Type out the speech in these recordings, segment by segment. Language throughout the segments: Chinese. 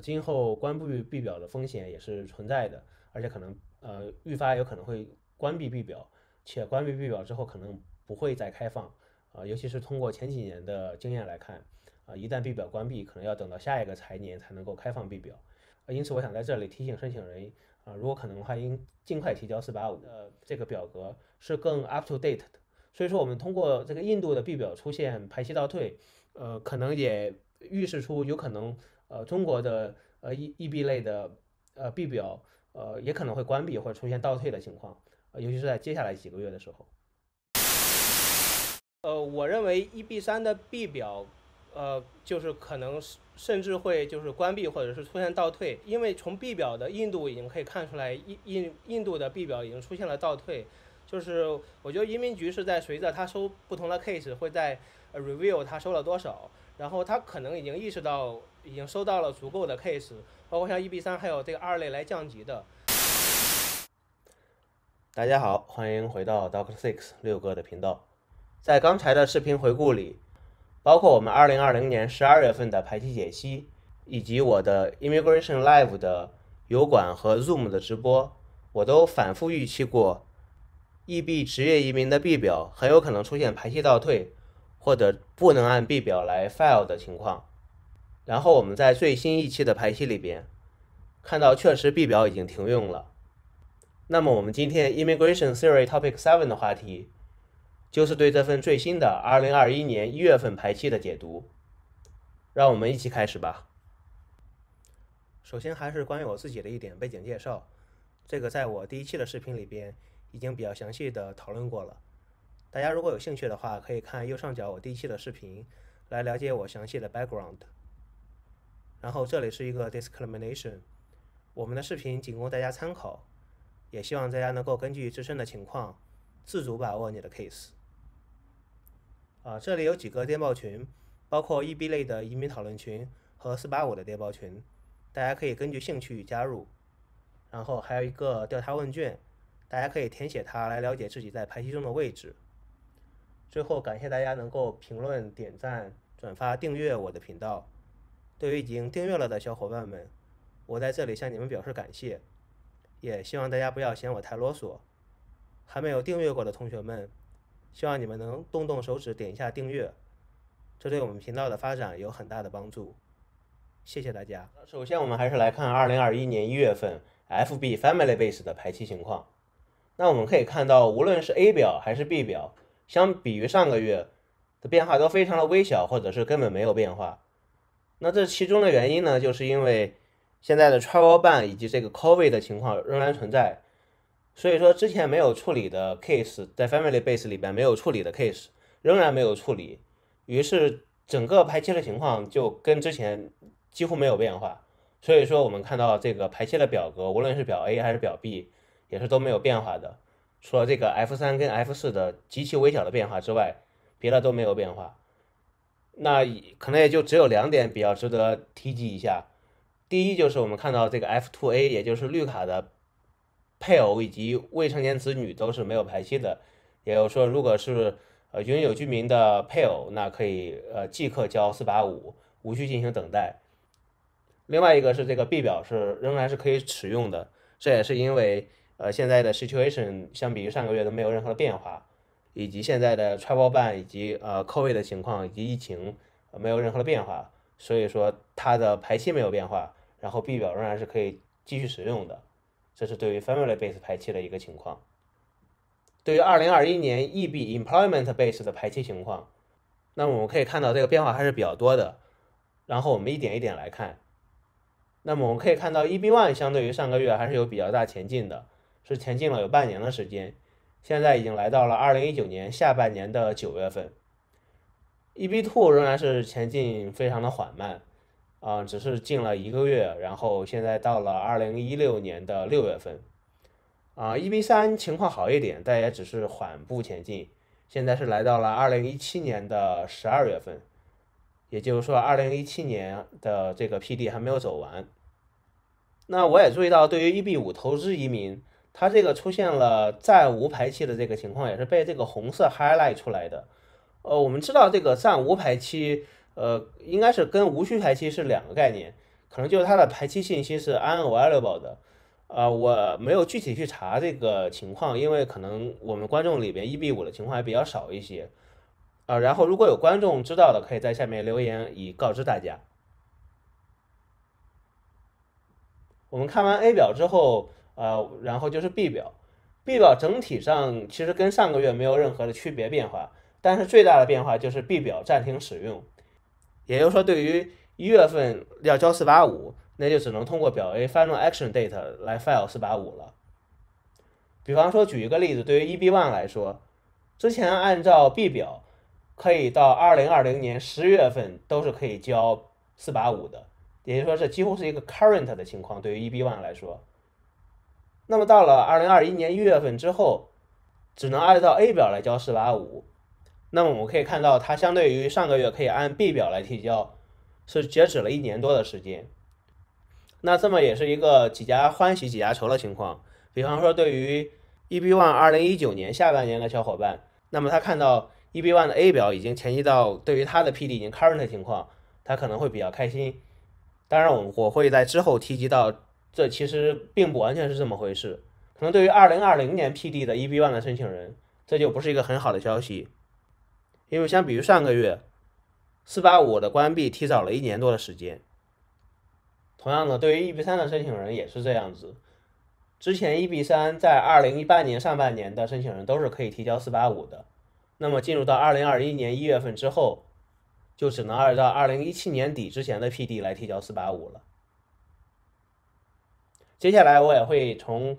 今后关闭 B 表的风险也是存在的，而且可能呃愈发有可能会关闭闭表，且关闭闭表之后可能不会再开放，呃，尤其是通过前几年的经验来看，啊，一旦闭表关闭，可能要等到下一个财年才能够开放闭表。因此，我想在这里提醒申请人，啊，如果可能的话，应尽快提交四八五的这个表格是更 up to date 的。所以说，我们通过这个印度的 B 表出现排期倒退，呃，可能也预示出有可能。呃，中国的呃，一一 B 类的呃 B 表呃也可能会关闭或者出现倒退的情况，尤其是在接下来几个月的时候。呃，我认为一 B 三的 B 表，呃，就是可能甚至会就是关闭或者是出现倒退，因为从 B 表的印度已经可以看出来，印印印度的 B 表已经出现了倒退。就是我觉得移民局是在随着他收不同的 case 会在 review 他收了多少，然后他可能已经意识到。已经收到了足够的 case，包括像 EB 三还有这个二类来降级的。大家好，欢迎回到 Doctor Six 六哥的频道。在刚才的视频回顾里，包括我们二零二零年十二月份的排期解析，以及我的 Immigration Live 的油管和 Zoom 的直播，我都反复预期过 EB 职业移民的 B 表很有可能出现排期倒退或者不能按 B 表来 file 的情况。然后我们在最新一期的排期里边，看到确实 B 表已经停用了。那么我们今天 Immigration s e r i Topic Seven 的话题，就是对这份最新的2021年1月份排期的解读。让我们一起开始吧。首先还是关于我自己的一点背景介绍，这个在我第一期的视频里边已经比较详细的讨论过了。大家如果有兴趣的话，可以看右上角我第一期的视频来了解我详细的 background。然后这里是一个 d i s c r i i m n a t i o n 我们的视频仅供大家参考，也希望大家能够根据自身的情况自主把握你的 case。啊，这里有几个电报群，包括 EB 类的移民讨论群和四八五的电报群，大家可以根据兴趣加入。然后还有一个调查问卷，大家可以填写它来了解自己在排期中的位置。最后感谢大家能够评论、点赞、转发、订阅我的频道。对于已经订阅了的小伙伴们，我在这里向你们表示感谢，也希望大家不要嫌我太啰嗦。还没有订阅过的同学们，希望你们能动动手指点一下订阅，这对我们频道的发展有很大的帮助。谢谢大家。首先，我们还是来看2021年1月份 FB Family Base 的排期情况。那我们可以看到，无论是 A 表还是 B 表，相比于上个月的变化都非常的微小，或者是根本没有变化。那这其中的原因呢，就是因为现在的 travel ban 以及这个 COVID 的情况仍然存在，所以说之前没有处理的 case，在 family base 里边没有处理的 case，仍然没有处理，于是整个排期的情况就跟之前几乎没有变化。所以说我们看到这个排期的表格，无论是表 A 还是表 B，也是都没有变化的，除了这个 F3 跟 F4 的极其微小的变化之外，别的都没有变化。那可能也就只有两点比较值得提及一下，第一就是我们看到这个 f to a 也就是绿卡的配偶以及未成年子女都是没有排期的，也就是说如果是呃永久居民的配偶，那可以呃即刻交四八五，无需进行等待。另外一个是这个 B 表是仍然是可以使用的，这也是因为呃现在的 situation 相比于上个月都没有任何的变化。以及现在的 travel b a 办以及呃扣位的情况以及疫情没有任何的变化，所以说它的排期没有变化，然后 B 表仍然是可以继续使用的，这是对于 family base 排期的一个情况。对于2021年 EB employment base 的排期情况，那么我们可以看到这个变化还是比较多的，然后我们一点一点来看，那么我们可以看到 EB one 相对于上个月还是有比较大前进的，是前进了有半年的时间。现在已经来到了二零一九年下半年的九月份，EB two 仍然是前进非常的缓慢，啊，只是进了一个月，然后现在到了二零一六年的六月份，啊，EB 三情况好一点，但也只是缓步前进，现在是来到了二零一七年的十二月份，也就是说二零一七年的这个 PD 还没有走完。那我也注意到，对于 EB 五投资移民。它这个出现了暂无排期的这个情况，也是被这个红色 highlight 出来的。呃，我们知道这个暂无排期，呃，应该是跟无需排期是两个概念，可能就是它的排期信息是 unavailable 的。呃，我没有具体去查这个情况，因为可能我们观众里边一 B 五的情况也比较少一些。啊，然后如果有观众知道的，可以在下面留言以告知大家。我们看完 A 表之后。呃，然后就是 B 表，B 表整体上其实跟上个月没有任何的区别变化，但是最大的变化就是 B 表暂停使用，也就是说，对于一月份要交四八五，那就只能通过表 A final action date 来 file 四八五了。比方说，举一个例子，对于 e b one 来说，之前按照 B 表，可以到二零二零年十月份都是可以交四八五的，也就是说，这几乎是一个 current 的情况，对于 e b one 来说。那么到了二零二一年一月份之后，只能按照 A 表来交四八五。那么我们可以看到，它相对于上个月可以按 B 表来提交，是截止了一年多的时间。那这么也是一个几家欢喜几家愁的情况。比方说，对于 EBone 二零一九年下半年的小伙伴，那么他看到 EBone 的 A 表已经迁移到对于他的 PD 已经 current 的情况，他可能会比较开心。当然，我我会在之后提及到。这其实并不完全是这么回事，可能对于2020年 P.D 的 E.B.One 的申请人，这就不是一个很好的消息，因为相比于上个月，485的关闭提早了一年多的时间。同样的，对于 E.B. 三的申请人也是这样子，之前 E.B. 三在2018年上半年的申请人都是可以提交485的，那么进入到2021年一月份之后，就只能按照2017年底之前的 P.D 来提交485了。接下来我也会从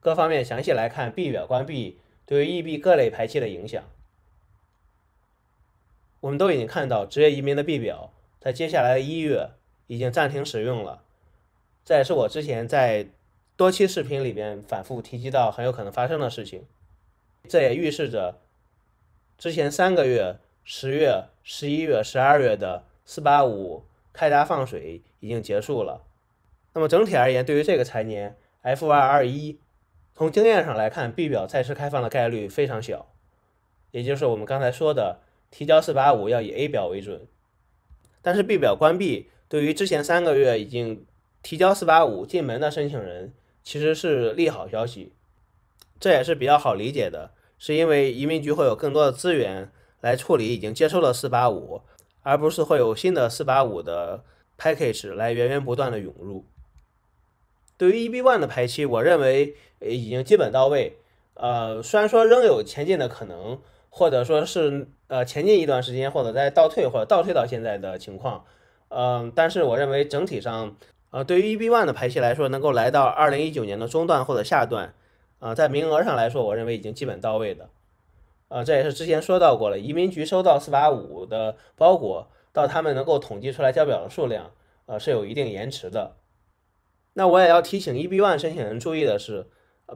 各方面详细来看币表关闭对于 e 币各类排气的影响。我们都已经看到，职业移民的币表在接下来的一月已经暂停使用了。这也是我之前在多期视频里边反复提及到很有可能发生的事情。这也预示着之前三个月，十月、十一月、十二月的四八五开闸放水已经结束了。那么整体而言，对于这个财年 F-221，从经验上来看，B 表再次开放的概率非常小，也就是我们刚才说的提交485要以 A 表为准。但是 B 表关闭，对于之前三个月已经提交485进门的申请人，其实是利好消息。这也是比较好理解的，是因为移民局会有更多的资源来处理已经接收了485，而不是会有新的485的 package 来源源不断的涌入。对于 EB1 的排期，我认为已经基本到位。呃，虽然说仍有前进的可能，或者说是呃前进一段时间，或者在倒退，或者倒退到现在的情况。嗯，但是我认为整体上，呃，对于 EB1 的排期来说，能够来到二零一九年的中段或者下段，啊，在名额上来说，我认为已经基本到位的。呃，这也是之前说到过了，移民局收到四八五的包裹，到他们能够统计出来交表的数量，呃，是有一定延迟的。那我也要提醒 e b One 申请人注意的是，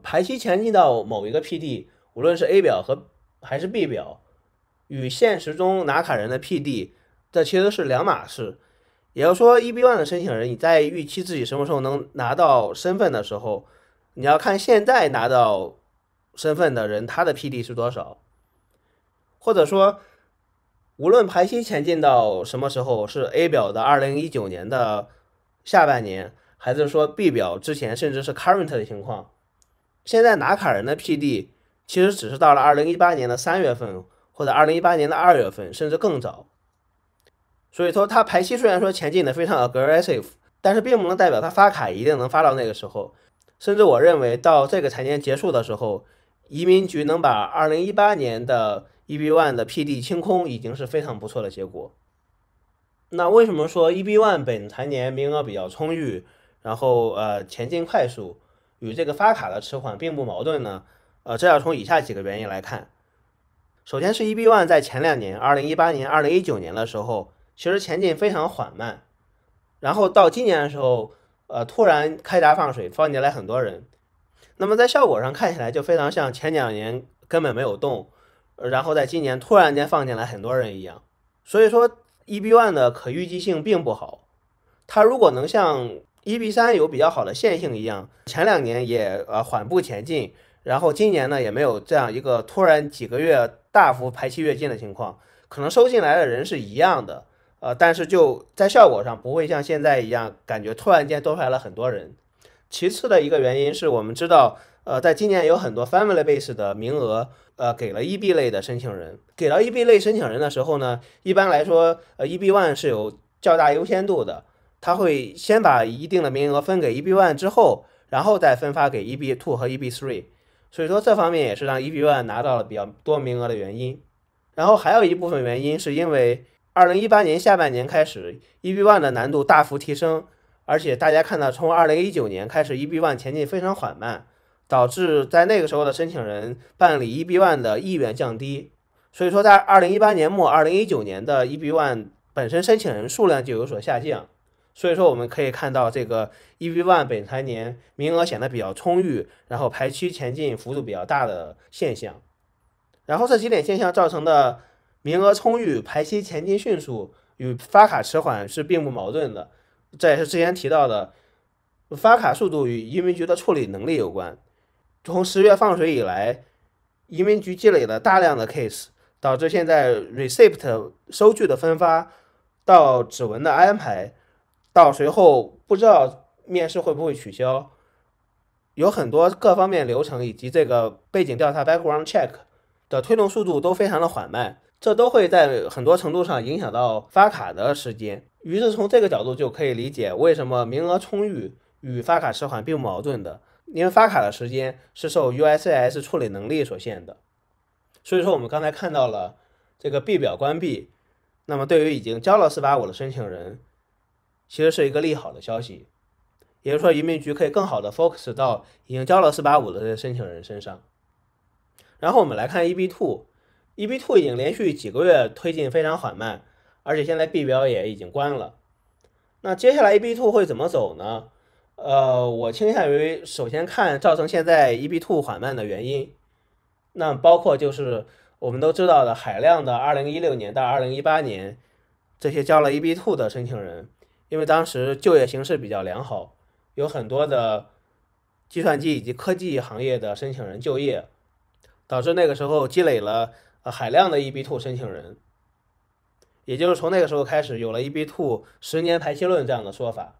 排期前进到某一个 PD，无论是 A 表和还是 B 表，与现实中拿卡人的 PD，这其实是两码事。也就是说 e b One 的申请人你在预期自己什么时候能拿到身份的时候，你要看现在拿到身份的人他的 PD 是多少，或者说，无论排期前进到什么时候，是 A 表的二零一九年的下半年。还是说 B 表之前，甚至是 current 的情况，现在拿卡人的 PD 其实只是到了2018年的三月份，或者2018年的二月份，甚至更早。所以说，它排期虽然说前进的非常 aggressive，但是并不能代表它发卡一定能发到那个时候。甚至我认为，到这个财年结束的时候，移民局能把2018年的 e b one 的 PD 清空，已经是非常不错的结果。那为什么说 e b one 本财年名额比较充裕？然后呃，前进快速与这个发卡的迟缓并不矛盾呢。呃，这要从以下几个原因来看。首先是 E B One 在前两年，二零一八年、二零一九年的时候，其实前进非常缓慢。然后到今年的时候，呃，突然开闸放水，放进来很多人。那么在效果上看起来就非常像前两年根本没有动，然后在今年突然间放进来很多人一样。所以说 E B One 的可预计性并不好。它如果能像 E B 三有比较好的线性一样，前两年也呃缓步前进，然后今年呢也没有这样一个突然几个月大幅排期跃进的情况，可能收进来的人是一样的，呃，但是就在效果上不会像现在一样感觉突然间多出来了很多人。其次的一个原因是我们知道，呃，在今年有很多 Family Base 的名额，呃，给了 E B 类的申请人，给到 E B 类申请人的时候呢，一般来说，呃，E B One 是有较大优先度的。他会先把一定的名额分给 EB One 之后，然后再分发给 EB Two 和 EB Three，所以说这方面也是让 EB One 拿到了比较多名额的原因。然后还有一部分原因是因为二零一八年下半年开始，EB One 的难度大幅提升，而且大家看到从二零一九年开始，EB One 前进非常缓慢，导致在那个时候的申请人办理 EB One 的意愿降低，所以说在二零一八年末、二零一九年的 EB One 本身申请人数量就有所下降。所以说，我们可以看到这个 e b e 本财年名额显得比较充裕，然后排期前进幅度比较大的现象。然后这几点现象造成的名额充裕、排期前进迅速与发卡迟缓是并不矛盾的。这也是之前提到的发卡速度与移民局的处理能力有关。从十月放水以来，移民局积累了大量的 case，导致现在 receipt 收据的分发到指纹的安排。到随后不知道面试会不会取消，有很多各方面流程以及这个背景调查 （background check） 的推动速度都非常的缓慢，这都会在很多程度上影响到发卡的时间。于是从这个角度就可以理解为什么名额充裕与发卡迟缓并不矛盾的，因为发卡的时间是受 USIS 处理能力所限的。所以说我们刚才看到了这个 B 表关闭，那么对于已经交了四8五的申请人。其实是一个利好的消息，也就是说移民局可以更好的 focus 到已经交了四八五的这些申请人身上。然后我们来看 EB Two，EB Two 已经连续几个月推进非常缓慢，而且现在 B 表也已经关了。那接下来 EB Two 会怎么走呢？呃，我倾向于首先看造成现在 EB Two 缓慢的原因，那包括就是我们都知道的海量的二零一六年到二零一八年这些交了 EB Two 的申请人。因为当时就业形势比较良好，有很多的计算机以及科技行业的申请人就业，导致那个时候积累了呃海量的 EB-2 申请人，也就是从那个时候开始有了 EB-2 十年排期论这样的说法。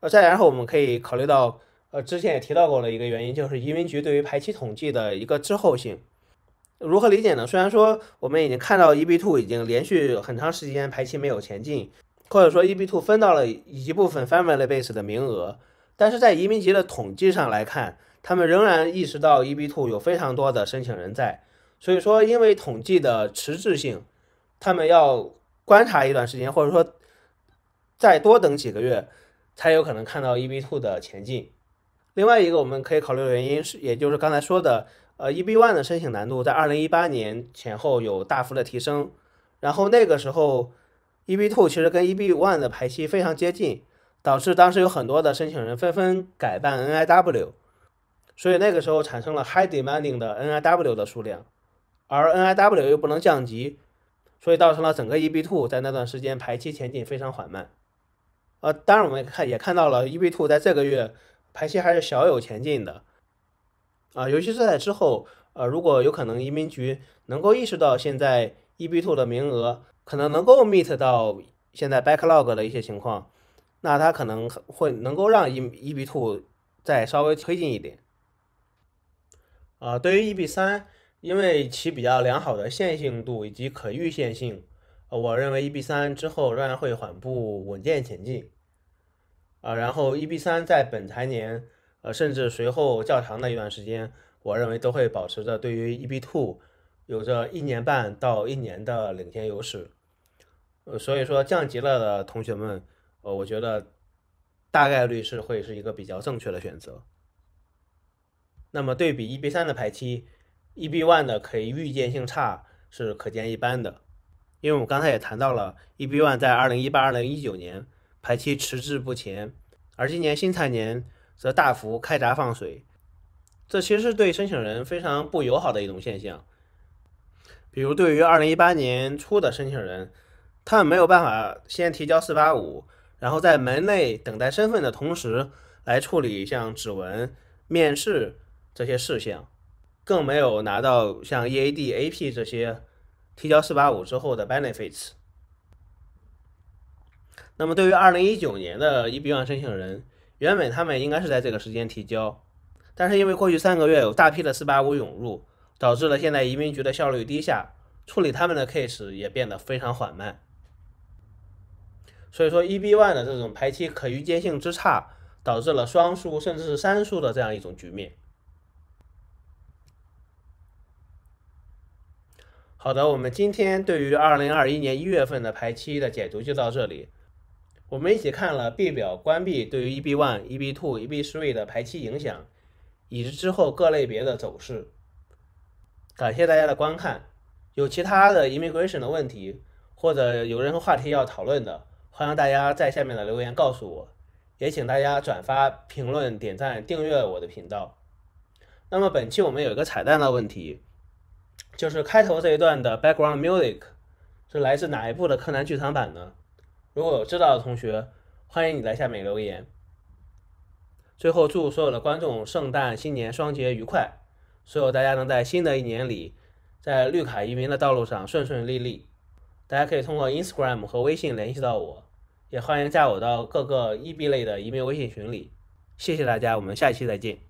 呃，再然后我们可以考虑到，呃，之前也提到过了一个原因，就是移民局对于排期统计的一个滞后性，如何理解呢？虽然说我们已经看到 EB-2 已经连续很长时间排期没有前进。或者说 EB Two 分到了一部分 Family b a s e 的名额，但是在移民局的统计上来看，他们仍然意识到 EB Two 有非常多的申请人在，所以说因为统计的迟滞性，他们要观察一段时间，或者说再多等几个月，才有可能看到 EB Two 的前进。另外一个我们可以考虑的原因是，也就是刚才说的，呃，EB One 的申请难度在二零一八年前后有大幅的提升，然后那个时候。EB Two 其实跟 EB One 的排期非常接近，导致当时有很多的申请人纷纷改办 NIW，所以那个时候产生了 High Demanding 的 NIW 的数量，而 NIW 又不能降级，所以造成了整个 EB Two 在那段时间排期前进非常缓慢。呃，当然我们看也看到了 EB Two 在这个月排期还是小有前进的，啊，尤其是在之后，呃，如果有可能，移民局能够意识到现在 EB Two 的名额。可能能够 meet 到现在 backlog 的一些情况，那它可能会能够让 e e b two 再稍微推进一点。啊，对于 e b 三，因为其比较良好的线性度以及可预线性，我认为 e b 三之后仍然会缓步稳健前进。啊，然后 e b 三在本财年，呃，甚至随后较长的一段时间，我认为都会保持着对于 e b two 有着一年半到一年的领先优势。呃，所以说降级了的同学们，呃，我觉得大概率是会是一个比较正确的选择。那么对比一 B 三的排期，一 B one 的可以预见性差是可见一斑的。因为我刚才也谈到了，一 B one 在二零一八、二零一九年排期迟滞不前，而今年新财年则大幅开闸放水，这其实是对申请人非常不友好的一种现象。比如对于二零一八年初的申请人。他们没有办法先提交四八五，然后在门内等待身份的同时来处理像指纹、面试这些事项，更没有拿到像 EAD、AP 这些提交四八五之后的 benefits。那么对于二零一九年的 EB-1 申请人，原本他们应该是在这个时间提交，但是因为过去三个月有大批的四八五涌入，导致了现在移民局的效率低下，处理他们的 case 也变得非常缓慢。所以说，EB One 的这种排期可预见性之差，导致了双输甚至是三输的这样一种局面。好的，我们今天对于二零二一年一月份的排期的解读就到这里。我们一起看了 B 表关闭对于 EB One、EB Two、EB Three 的排期影响，以及之后各类别的走势。感谢大家的观看。有其他的 Immigration 的问题，或者有任何话题要讨论的。欢迎大家在下面的留言告诉我，也请大家转发、评论、点赞、订阅我的频道。那么本期我们有一个彩蛋的问题，就是开头这一段的 background music 是来自哪一部的柯南剧场版呢？如果有知道的同学，欢迎你在下面留言。最后祝所有的观众圣诞、新年、双节愉快，所有大家能在新的一年里，在绿卡移民的道路上顺顺利利。大家可以通过 Instagram 和微信联系到我，也欢迎加我到各个 EB 类的移民微信群里。谢谢大家，我们下期再见。